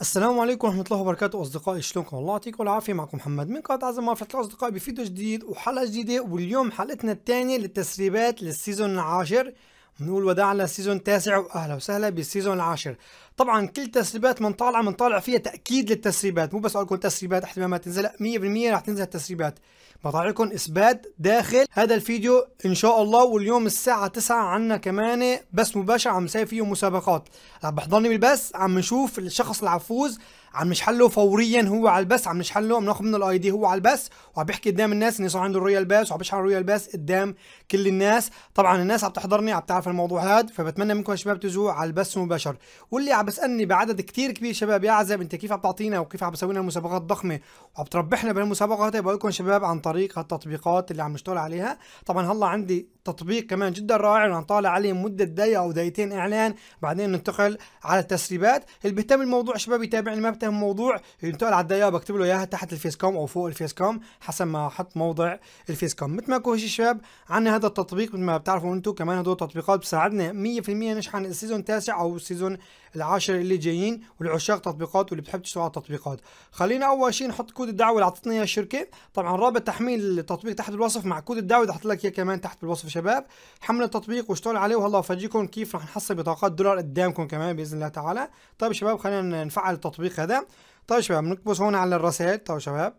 السلام عليكم ورحمة الله وبركاته أصدقائي شلونكم الله يعطيكم العافية معكم محمد من قناة عزم معرفة الأصدقاء بفيديو جديد وحلقة جديدة واليوم حلقتنا الثانية للتسريبات للسيزون العاشر بنقول وداعنا للسيزون التاسع واهلا وسهلا بالسيزون العاشر طبعا كل تسريبات من طالعه من طالع فيها تاكيد للتسريبات مو بس اقول لكم تسريبات ما تنزل 100% رح تنزل التسريبات بطلع لكم اثبات داخل هذا الفيديو ان شاء الله واليوم الساعه 9 عنا كمان بس مباشر عم نسوي فيه مسابقات عم بحضرني بالبث عم نشوف الشخص العفوز عم نشحله فوريا هو على البث عم نشحله عم ناخذ منه الاي دي هو على البث وعم بيحكي قدام الناس انه صار عنده الرويال باس وعم بشحن الرويال باس قدام كل الناس طبعا الناس عم تحضرني عم تعرف الموضوع هذا فبتمنى منكم يا شباب تجوا على البث مباشر واللي عم بسالني بعدد كثير كبير شباب يا عزب انت كيف عم تعطينا وكيف عم بسوي لنا مسابقات ضخمه وعم تربحنا بالمسابقه هاي بقول لكم شباب عن طريق التطبيقات اللي عم نشتغل عليها طبعا هلا عندي تطبيق كمان جدا رائع عم طالع عليه مده دقيقه او دقيقتين اعلان بعدين ننتقل على التسريبات اللي بيهتم الموضوع شباب يتابعني ما انتهى موضوع الموضوع ينتقل على الدقيقه بكتب له اياها تحت الفيس كوم او فوق الفيس كوم حسب ما احط موضع الفيس كوم مثل ما كل شيء شباب عندنا هذا التطبيق مثل ما بتعرفوا انتم كمان هدول التطبيقات بتساعدنا 100% نشحن السيزون التاسع او السيزون العاشر اللي جايين والعشاق تطبيقات واللي بتحب تشتغل على التطبيقات خلينا اول شيء نحط كود الدعوه اللي اعطتنا اياه الشركه طبعا رابط تحميل التطبيق تحت بالوصف مع كود الدعوه اللي لك اياه كمان تحت بالوصف شباب حمل التطبيق واشتغل عليه وهلا بفرجيكم كيف رح نحصل بطاقات دولار قدامكم كمان باذن الله تعالى طيب شباب خلينا نفعل التطبيق هذا كده طيب شباب بنكبس هون على الرسائل طيب شباب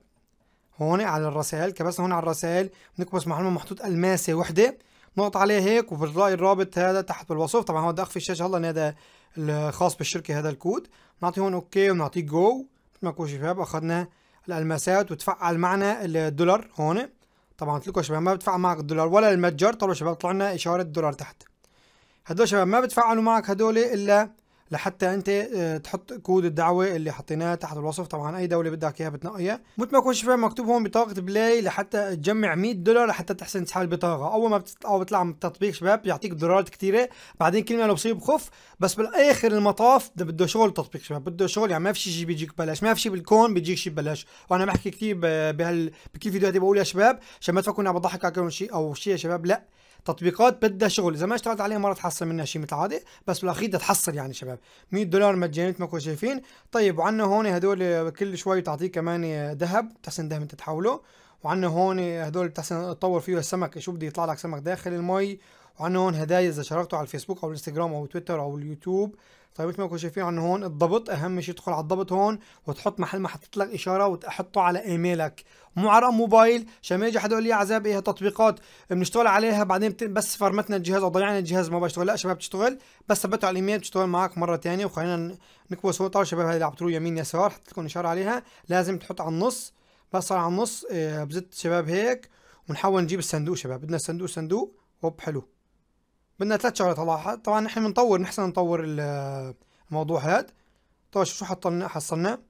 هون على الرسائل كبسنا هون على الرسائل بنكبس محل محطوط الماسه وحده نقط عليه هيك وبنلاقي الرابط هذا تحت بالوصف طبعا هو بدي اخفي الشاشه هلا هذا الخاص بالشركه هذا الكود بنعطي هون اوكي ونعطيه جو مثل ما كل شباب اخذنا الالماسات وتفعل معنا الدولار هون طبعا قلت لكم شباب ما بتفعل معك الدولار ولا المتجر طلعوا شباب طلع لنا اشاره دولار تحت هدول شباب ما بتفعلوا معك هدول الا لحتى انت آه، تحط كود الدعوه اللي حطيناه تحت الوصف طبعا اي دوله بدك اياها بتنقيها مثل ما كنت شايف مكتوب هون بطاقه بلاي لحتى تجمع 100 دولار لحتى تحسن تسحب البطاقه اول ما بتطلع بتطلع من التطبيق شباب بيعطيك دولارات كثيره بعدين كل ما لو بصير بخف بس بالاخر المطاف بده شغل التطبيق شباب بده شغل يعني ما في شيء بيجيك ببلاش ما في شيء بالكون بيجيك شيء ببلاش وانا بحكي كثير بهال بكل فيديوهاتي بقول يا شباب عشان ما تفكروا اني عم بضحك كل شيء او شيء يا شباب لا تطبيقات بدها شغل اذا ما اشتغلت عليها ما تحصل منها شيء مثل عادي بس بالاخير بدها تحصل يعني شباب 100 دولار مجاني مثل ما كنتوا شايفين طيب وعندنا هون هدول كل شوي تعطيك كمان ذهب تحسن ذهب انت تحوله وعندنا هون هدول بتحسن تطور فيه السمك شو بده يطلع لك سمك داخل المي وعندنا هون هدايا اذا شاركته على الفيسبوك او الانستغرام او تويتر او اليوتيوب طيب مثل ما كنتوا شايفين عن هون الضبط اهم شيء تدخل على الضبط هون وتحط محل ما حطيت لك اشاره وتحطه على ايميلك مو على رقم موبايل عشان ما يجي حدا يقول لي عذاب ايه تطبيقات بنشتغل عليها بعدين بس فرمتنا الجهاز او ضيعنا الجهاز ما بشتغل لا شباب بتشتغل بس ثبته على الايميل بتشتغل معك مره ثانيه وخلينا نكبس هون شباب شباب اللي لعبتوا يمين يسار حطيت لكم اشاره عليها لازم تحط على النص بس على النص آه، بزت شباب هيك ونحاول نجيب الصندوق شباب بدنا الصندوق صندوق هوب حلو بدنا ثلاث شغلات طبعا طبعا نحن بنطور نحسن نطور الموضوع هذا طبعا شو حصلنا حصلنا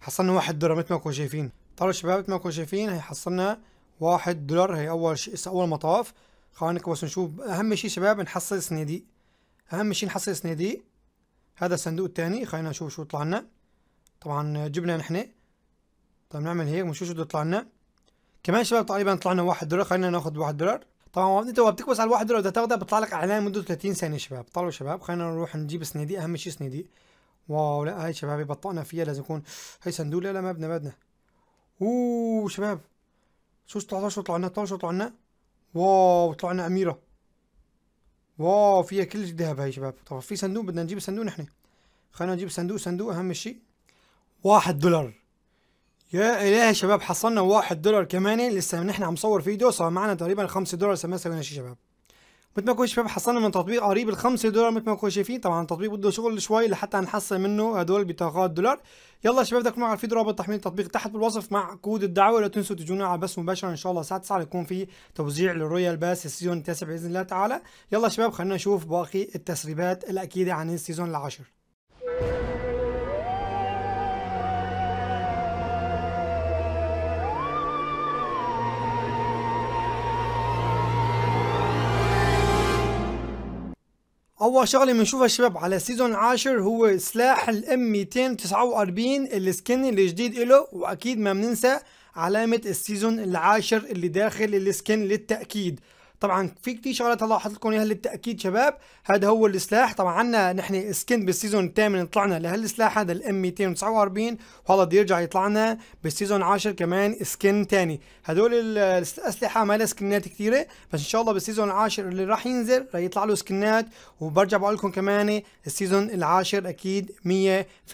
حصلنا واحد دولار مثل ما كنتم شايفين طبعا شباب مثل ما كنتم شايفين هي حصلنا واحد دولار هي اول شيء اول مطاف خلينا بس نشوف اهم شيء شباب نحصل سنيدي اهم شيء نحصل سنيدي هذا الصندوق الثاني خلينا نشوف شو طلع لنا طبعا جبنا نحن طيب نعمل هيك ونشوف شو بده يطلع لنا كمان شباب تقريبا طلع لنا واحد دولار خلينا ناخذ واحد دولار طبعا انت وهو بتكبس على الواحد لو تاخذها بيطلع لك اعلان مده 30 ثانيه شباب طلعوا شباب خلينا نروح نجيب سنيدي اهم شيء سنيدي واو لا هاي شباب بطأنا فيها لازم يكون هاي صندوق لا لا مبنى مبنى اوه شباب شو طلعنا شو لنا طلعنا شو طلعنا واو طلعنا اميره واو فيها كل الذهب هاي شباب طبعا في صندوق بدنا نجيب صندوق نحن خلينا نجيب صندوق صندوق اهم شيء واحد دولار يا الهي يا شباب حصلنا واحد دولار كمان لسه من احنا نصور فيديو صار معنا تقريبا 5 دولار لسه ما سوينا شيء شباب مثل ما كنت شباب حصلنا من تطبيق قريب ال 5 دولار مثل ما كنتوا شايفين طبعا التطبيق بده شغل شوي لحتى نحصل منه هدول بطاقات دولار يلا يا شباب بدكم على الفيديو رابط تحميل التطبيق تحت بالوصف مع كود الدعوه لا تنسوا تجونا على بث مباشر ان شاء الله الساعه 9 يكون في توزيع للرويال باس السيزون التاسع باذن الله تعالى يلا يا شباب خلينا نشوف باقي التسريبات الاكيده عن السيزون العاشر اول شغله بنشوفها الشباب على سيزون 10 هو سلاح الام 249 السكن الجديد له واكيد ما بننسى علامه السيزون العاشر اللي داخل السكن للتاكيد طبعا في كثير شغلات هلا حاطط لكم اياها للتاكيد شباب هذا هو السلاح طبعا عندنا نحن سكن بالسيزون الثامن طلعنا لهالسلاح هذا الام 249 وهذا بده يرجع يطلع لنا بالسيزون 10 كمان سكن ثاني هدول الاسلحه ما لها سكنات كثيره بس ان شاء الله بالسيزون العاشر اللي راح ينزل راح يطلع له سكنات وبرجع بقول لكم كمان السيزون العاشر اكيد 100%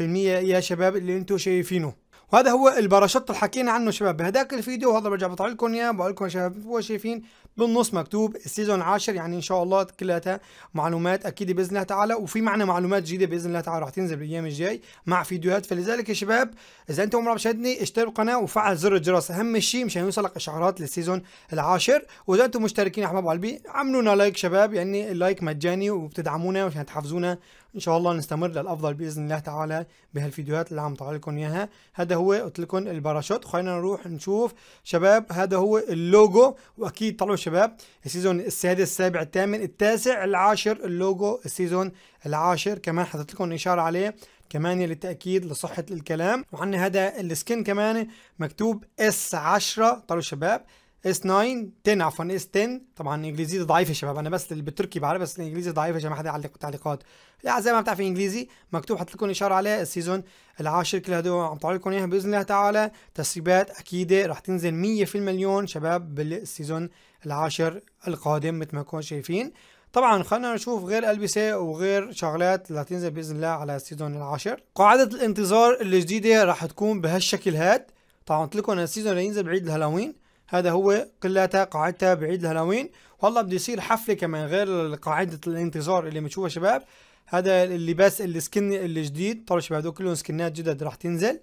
يا شباب اللي انتم شايفينه وهذا هو الباراشوت اللي حكينا عنه شباب بهداك الفيديو وهذا برجع بطلع لكم اياه بقول لكم شباب شايفين بالنص مكتوب السيزون العاشر يعني ان شاء الله كلها معلومات اكيد باذن الله تعالى وفي معنا معلومات جديده باذن الله تعالى راح تنزل الايام الجاي مع فيديوهات فلذلك يا شباب اذا انت عمرك مشاهدني اشترك القناه وفعل زر الجرس اهم شيء مشان يوصلك اشعارات للسيزون العاشر واذا انتم مشتركين احباب قلبي ابو عملوا لنا لايك شباب يعني اللايك مجاني وبتدعمونا عشان تحفزونا ان شاء الله نستمر للافضل باذن الله تعالى بهالفيديوهات اللي عم طالع لكم اياها هذا هو قلت لكم الباراشوت خلينا نروح نشوف شباب هذا هو اللوجو واكيد طلعوا شباب السيزون السادس السابع الثامن التاسع العاشر اللوجو السيزون العاشر كمان حطيت لكم اشاره عليه كمان للتاكيد لصحه الكلام وعندنا هذا السكن كمان مكتوب اس 10 طلعوا شباب اس 9 10 عفوا اس 10 طبعا انجليزيتي ضعيفه يا شباب انا بس اللي بالتركي بعرف بس الانجليزي ضعيف يا جماعه حد يعلق تعليقات يعني زي ما بتعرف انجليزي مكتوب حط لكم اشاره عليه السيزون العاشر كل هدول عم طالع لكم اياها باذن الله تعالى تسريبات اكيده رح تنزل 100 في المليون شباب بالسيزون العاشر القادم مثل ما تكونوا شايفين طبعا خلينا نشوف غير ألبسة وغير شغلات اللي هتنزل بإذن الله على السيزون العاشر قاعدة الانتظار الجديدة راح تكون بهالشكل هاد طبعا قلت لكم السيزون اللي ينزل بعيد الهالوين هذا هو قلتها قاعدتها بعيد الهالوين والله بده يصير حفله كمان غير قاعده الانتظار اللي بنشوفها شباب هذا اللباس السكن الجديد طبعا شباب هدول كلهم سكنات جدد راح تنزل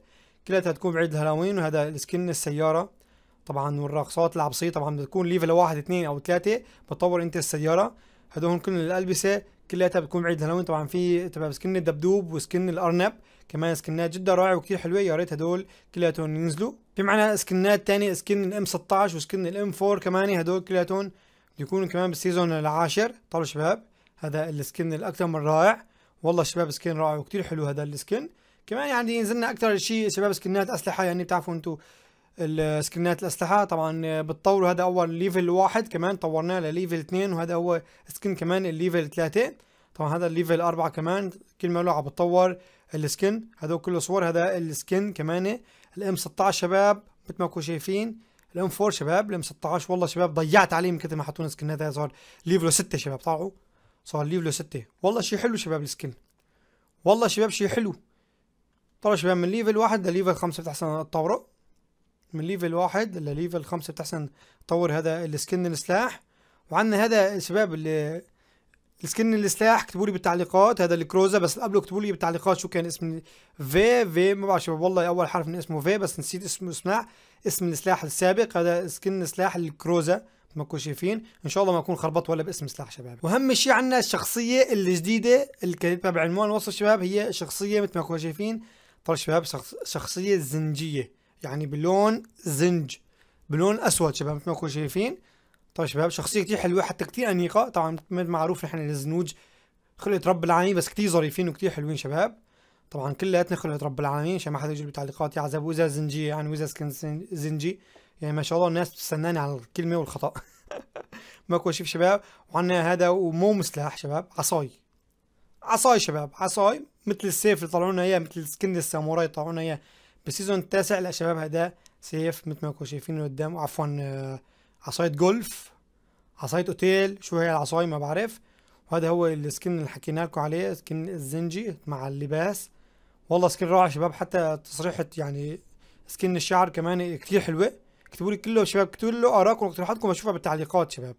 كلها تكون بعيد الهالوين وهذا السكن السياره طبعا والرقصات العبصيه طبعا بتكون ليفل واحد اثنين او ثلاثه بتطور انت السياره هدول كل الالبسه كلياتها بتكون بعيد الهالوين طبعا في تبع سكن الدبدوب وسكن الارنب كمان سكنات جدا رائعه وكثير حلوه يا ريت هدول كلياتهم ينزلوا في معنا سكنات ثانيه سكن الام 16 وسكن الام 4 كمان هدول كلياتهم يكونوا كمان بالسيزون العاشر طلعوا شباب هذا السكن الاكثر من رائع والله شباب سكن رائع وكثير حلو هذا السكن كمان يعني نزلنا اكثر شيء شباب سكنات اسلحه يعني بتعرفوا انتم السكنات الاسلحه طبعا بتطوروا هذا اول ليفل واحد كمان طورناه لليفل اثنين وهذا هو سكن كمان الليفل ثلاثه طبعا هذا الليفل أربعة كمان كل ما له عم بتطور السكن هذول كله صور هذا السكن كمان الام 16 شباب مثل ما كنتوا شايفين الام 4 شباب الام 16 والله شباب ضيعت عليه من كثر ما حطونا سكنات هذا صار ليفلو 6 شباب طلعوا صار ليفلو 6 والله شيء حلو شباب السكن والله شباب شيء حلو طلعوا شباب من ليفل واحد لليفل خمسة بتحسن تطوروا من ليفل واحد لليفل خمسة بتحسن تطور هذا السكن السلاح وعندنا هذا الشباب اللي السكن السلاح اكتبوا لي بالتعليقات هذا الكروزا بس قبله اكتبوا لي بالتعليقات شو كان اسم في في ما بعرف شباب والله اول حرف من اسمه في بس نسيت اسمه اسمع اسم السلاح السابق هذا سكن سلاح الكروزا ما تكونوا شايفين ان شاء الله ما اكون خربطت ولا باسم سلاح شباب واهم شيء عندنا الشخصيه الجديده اللي كاتبها بعنوان وصف شباب هي شخصيه مثل ما تكونوا شايفين طلع شباب شخصيه زنجيه يعني بلون زنج بلون اسود شباب مثل ما كنتم شايفين طيب شباب شخصيه كثير حلوه حتى كثير انيقه طبعا مثل معروف نحن الزنوج خلقت رب العالمين بس كثير ظريفين وكثير حلوين شباب طبعا كلياتنا خلقت رب العالمين عشان ما حدا بالتعليقات يا يعذب وزا زنجي يعني وزا سكن زنجي يعني ما شاء الله الناس بتستناني على الكلمه والخطا ماكو شيف شباب وعندنا هذا ومو مسلاح شباب عصاي عصاي شباب عصاي مثل السيف اللي طلعونا اياه مثل سكن الساموراي طلعونا اياه بالسيزون التاسع لشباب هذا سيف مثل ما كنتم شايفين قدام عفوا آه، عصايه جولف عصايه اوتيل شو هي العصايه ما بعرف وهذا هو السكن اللي حكينا لكم عليه سكن الزنجي مع اللباس والله سكن رائع شباب حتى تصريحه يعني سكن الشعر كمان كثير حلوه اكتبوا لي كله شباب اكتبوا لي ارائكم واقتراحاتكم بشوفها بالتعليقات شباب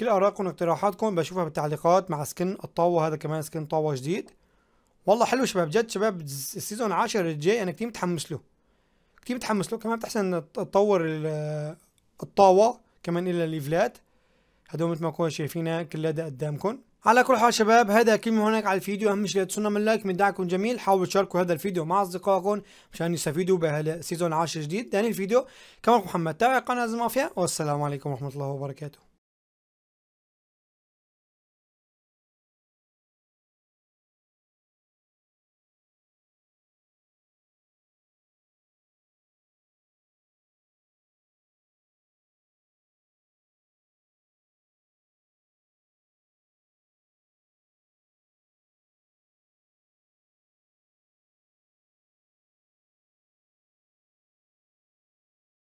كل ارائكم واقتراحاتكم بشوفها بالتعليقات مع سكن الطاوه هذا كمان سكن طاوه جديد والله حلو شباب جد شباب السيزون 10 الجاي انا كتير متحمس له كتير متحمس له كمان بتحسن تطور الطاوه كمان الى الليفلات هدول مثل ما كنتم شايفينها كلها قدامكم على كل حال شباب هذا كل من هناك على الفيديو اهم شيء لا تنسونا من لايك من دعكم جميل حاولوا تشاركوا هذا الفيديو مع اصدقائكم مشان يستفيدوا بهذا السيزون 10 جديد ثاني الفيديو كمان محمد تابع قناه زمافيا والسلام عليكم ورحمه الله وبركاته